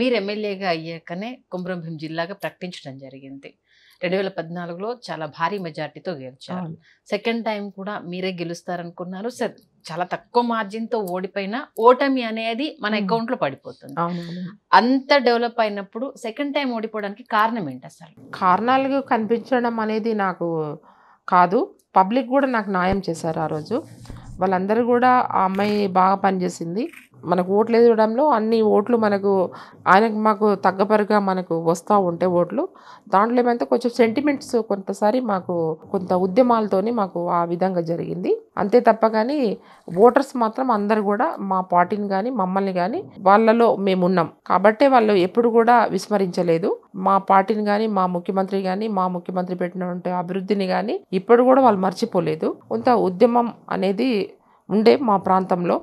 మీరు ఎమ్మెల్యేగా అయ్యాకనే కుంభ్రంభీం జిల్లాగా ప్రకటించడం జరిగింది రెండు వేల పద్నాలుగులో చాలా భారీ మెజార్టీతో గెలిచారు సెకండ్ టైం కూడా మీరే గెలుస్తారనుకున్నారు చాలా తక్కువ మార్జిన్తో ఓడిపోయినా ఓటమి అనేది మన అకౌంట్లో పడిపోతుంది అంత డెవలప్ అయినప్పుడు సెకండ్ టైం ఓడిపోవడానికి కారణం ఏంటి అసలు కారణాలు కనిపించడం అనేది నాకు కాదు పబ్లిక్ కూడా నాకు న్యాయం చేశారు ఆ రోజు వాళ్ళందరూ కూడా ఆ అమ్మాయి బాగా పనిచేసింది మనకు ఓట్లు వేయడంలో అన్ని ఓట్లు మనకు ఆయనకు మాకు తగ్గపరిగా మనకు వస్తూ ఉంటే ఓట్లు దాంట్లో ఏమైతే కొంచెం సెంటిమెంట్స్ కొంతసారి మాకు కొంత ఉద్యమాలతోని మాకు ఆ విధంగా జరిగింది అంతే తప్ప కానీ ఓటర్స్ మాత్రం అందరు కూడా మా పార్టీని కానీ మమ్మల్ని కానీ వాళ్ళలో మేమున్నాం కాబట్టే వాళ్ళు ఎప్పుడు కూడా విస్మరించలేదు మా పార్టీని కానీ మా ముఖ్యమంత్రి కానీ మా ముఖ్యమంత్రి పెట్టినటువంటి అభివృద్ధిని కానీ ఇప్పుడు కూడా వాళ్ళు మర్చిపోలేదు కొంత ఉద్యమం అనేది ఉండే మా ప్రాంతంలో